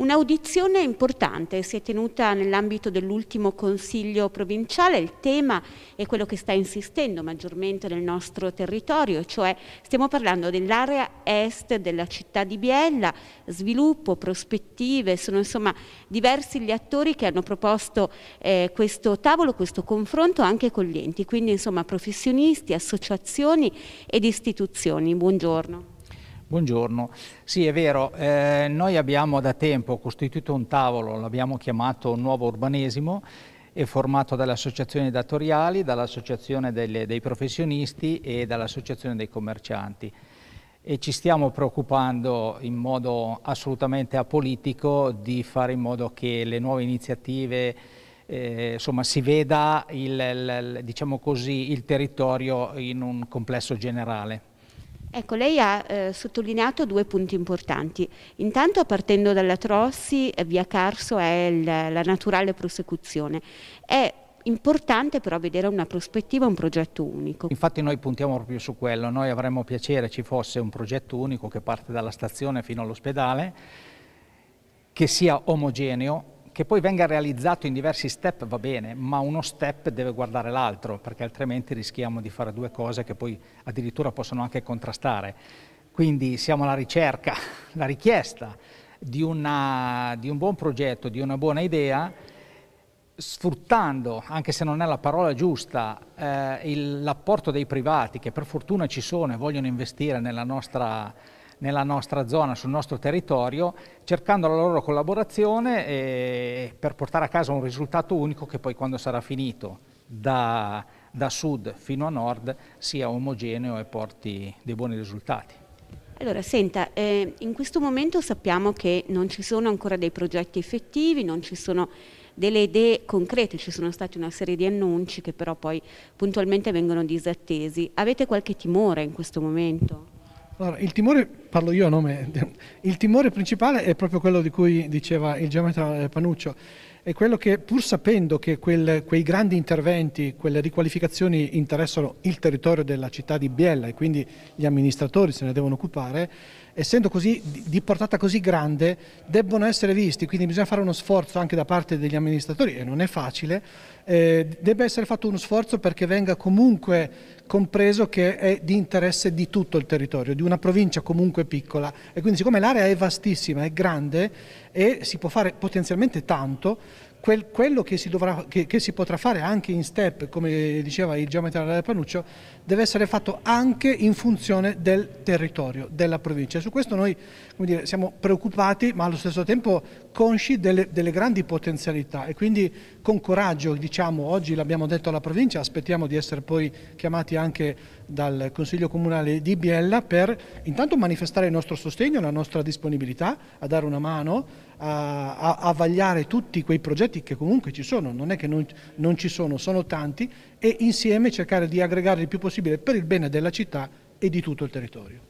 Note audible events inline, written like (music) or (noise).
Un'audizione importante si è tenuta nell'ambito dell'ultimo Consiglio provinciale, il tema è quello che sta insistendo maggiormente nel nostro territorio, cioè stiamo parlando dell'area est della città di Biella, sviluppo, prospettive, sono insomma diversi gli attori che hanno proposto eh, questo tavolo, questo confronto anche con gli enti, quindi insomma professionisti, associazioni ed istituzioni. Buongiorno. Buongiorno. Sì, è vero, eh, noi abbiamo da tempo costituito un tavolo, l'abbiamo chiamato Nuovo Urbanesimo, è formato dalle associazioni datoriali, dall'associazione dei professionisti e dall'associazione dei commercianti. E ci stiamo preoccupando in modo assolutamente apolitico di fare in modo che le nuove iniziative eh, insomma, si veda il, il, diciamo così, il territorio in un complesso generale. Ecco, lei ha eh, sottolineato due punti importanti. Intanto, partendo dalla Trossi, eh, via Carso è il, la naturale prosecuzione. È importante però vedere una prospettiva, un progetto unico. Infatti noi puntiamo proprio su quello, noi avremmo piacere ci fosse un progetto unico che parte dalla stazione fino all'ospedale, che sia omogeneo che poi venga realizzato in diversi step va bene, ma uno step deve guardare l'altro, perché altrimenti rischiamo di fare due cose che poi addirittura possono anche contrastare. Quindi siamo alla ricerca, (laughs) la richiesta di, una, di un buon progetto, di una buona idea, sfruttando, anche se non è la parola giusta, eh, l'apporto dei privati che per fortuna ci sono e vogliono investire nella nostra nella nostra zona, sul nostro territorio, cercando la loro collaborazione eh, per portare a casa un risultato unico che poi quando sarà finito da, da sud fino a nord sia omogeneo e porti dei buoni risultati. Allora, senta, eh, in questo momento sappiamo che non ci sono ancora dei progetti effettivi, non ci sono delle idee concrete, ci sono stati una serie di annunci che però poi puntualmente vengono disattesi. Avete qualche timore in questo momento? Allora, il timore parlo io a nome. Il timore principale è proprio quello di cui diceva il geometra eh, Panuccio, è quello che pur sapendo che quel, quei grandi interventi, quelle riqualificazioni interessano il territorio della città di Biella e quindi gli amministratori se ne devono occupare, essendo così, di portata così grande debbono essere visti, quindi bisogna fare uno sforzo anche da parte degli amministratori e non è facile, eh, debba essere fatto uno sforzo perché venga comunque compreso che è di interesse di tutto il territorio, di una provincia comunque comunque piccola e quindi siccome l'area è vastissima, è grande e si può fare potenzialmente tanto, quel, quello che si, dovrà, che, che si, potrà fare anche in step, come diceva il geometra Panuccio, deve essere fatto anche in funzione del territorio, della provincia. E su questo noi dire, siamo preoccupati ma allo stesso tempo consci delle, delle grandi potenzialità e quindi con coraggio, diciamo, oggi l'abbiamo detto alla provincia, aspettiamo di essere poi chiamati anche dal Consiglio Comunale di Biella per intanto manifestare il nostro sostegno, la nostra disponibilità a dare una mano, a, a, a vagliare tutti quei progetti che comunque ci sono, non è che non, non ci sono, sono tanti, e insieme cercare di aggregare il più possibile per il bene della città e di tutto il territorio.